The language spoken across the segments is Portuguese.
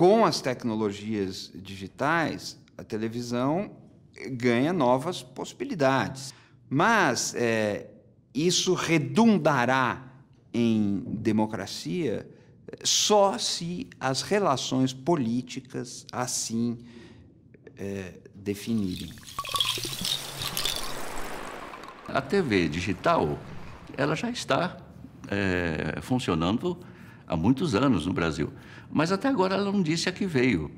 com as tecnologias digitais, a televisão ganha novas possibilidades. Mas é, isso redundará em democracia só se as relações políticas assim é, definirem. A TV digital ela já está é, funcionando há muitos anos no Brasil. Mas até agora ela não disse a que veio.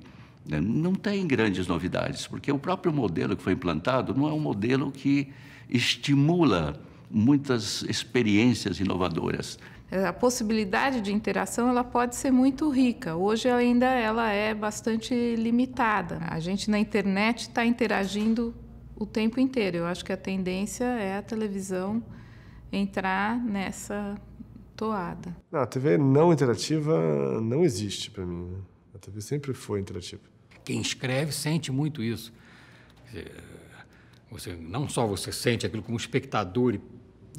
Né? Não tem grandes novidades, porque o próprio modelo que foi implantado não é um modelo que estimula muitas experiências inovadoras. É, a possibilidade de interação ela pode ser muito rica. Hoje ainda ela é bastante limitada. A gente na internet está interagindo o tempo inteiro. Eu acho que a tendência é a televisão entrar nessa toada. Não, a TV não interativa não existe para mim. Né? A TV sempre foi interativa. Quem escreve sente muito isso. Você, não só você sente aquilo como espectador e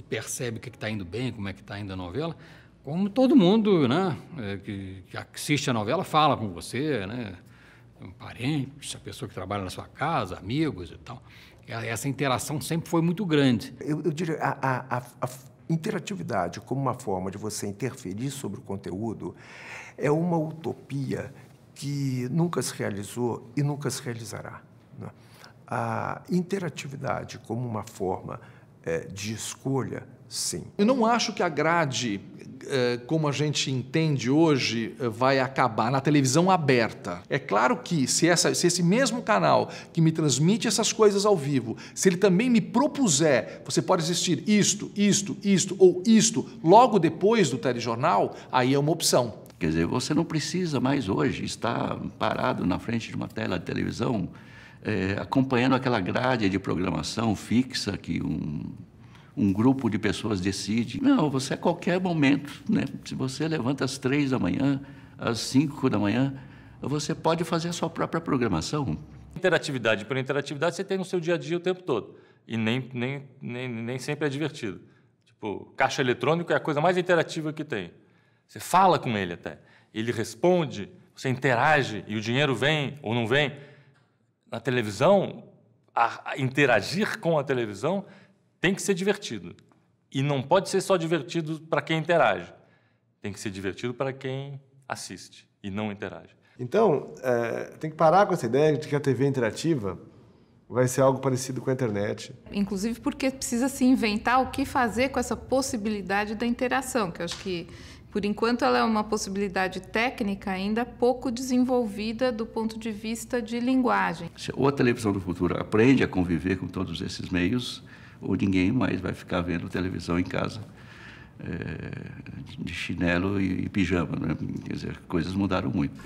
percebe o que é está indo bem, como é que está indo a novela, como todo mundo né, é, que, que assiste a novela fala com você, né? Um parente, a pessoa que trabalha na sua casa, amigos e tal. Essa interação sempre foi muito grande. Eu, eu diria, a, a, a interatividade como uma forma de você interferir sobre o conteúdo é uma utopia que nunca se realizou e nunca se realizará. Né? A interatividade como uma forma é, de escolha, sim. Eu não acho que agrade eh, como a gente entende hoje, eh, vai acabar na televisão aberta. É claro que se, essa, se esse mesmo canal que me transmite essas coisas ao vivo, se ele também me propuser, você pode assistir isto, isto, isto ou isto logo depois do telejornal, aí é uma opção. Quer dizer, você não precisa mais hoje estar parado na frente de uma tela de televisão é, acompanhando aquela grade de programação fixa que um um grupo de pessoas decide. Não, você a é qualquer momento, né? se você levanta às três da manhã, às cinco da manhã, você pode fazer a sua própria programação. Interatividade por interatividade você tem no seu dia a dia o tempo todo. E nem, nem, nem, nem sempre é divertido. Tipo, caixa eletrônico é a coisa mais interativa que tem. Você fala com ele até. Ele responde, você interage e o dinheiro vem ou não vem. Na televisão, a, a interagir com a televisão tem que ser divertido. E não pode ser só divertido para quem interage. Tem que ser divertido para quem assiste e não interage. Então, é, tem que parar com essa ideia de que a TV interativa vai ser algo parecido com a internet. Inclusive porque precisa se inventar o que fazer com essa possibilidade da interação, que eu acho que por enquanto ela é uma possibilidade técnica ainda pouco desenvolvida do ponto de vista de linguagem. Ou a televisão do futuro aprende a conviver com todos esses meios, ou ninguém mais vai ficar vendo televisão em casa é, de chinelo e, e pijama. Né? Quer dizer, coisas mudaram muito.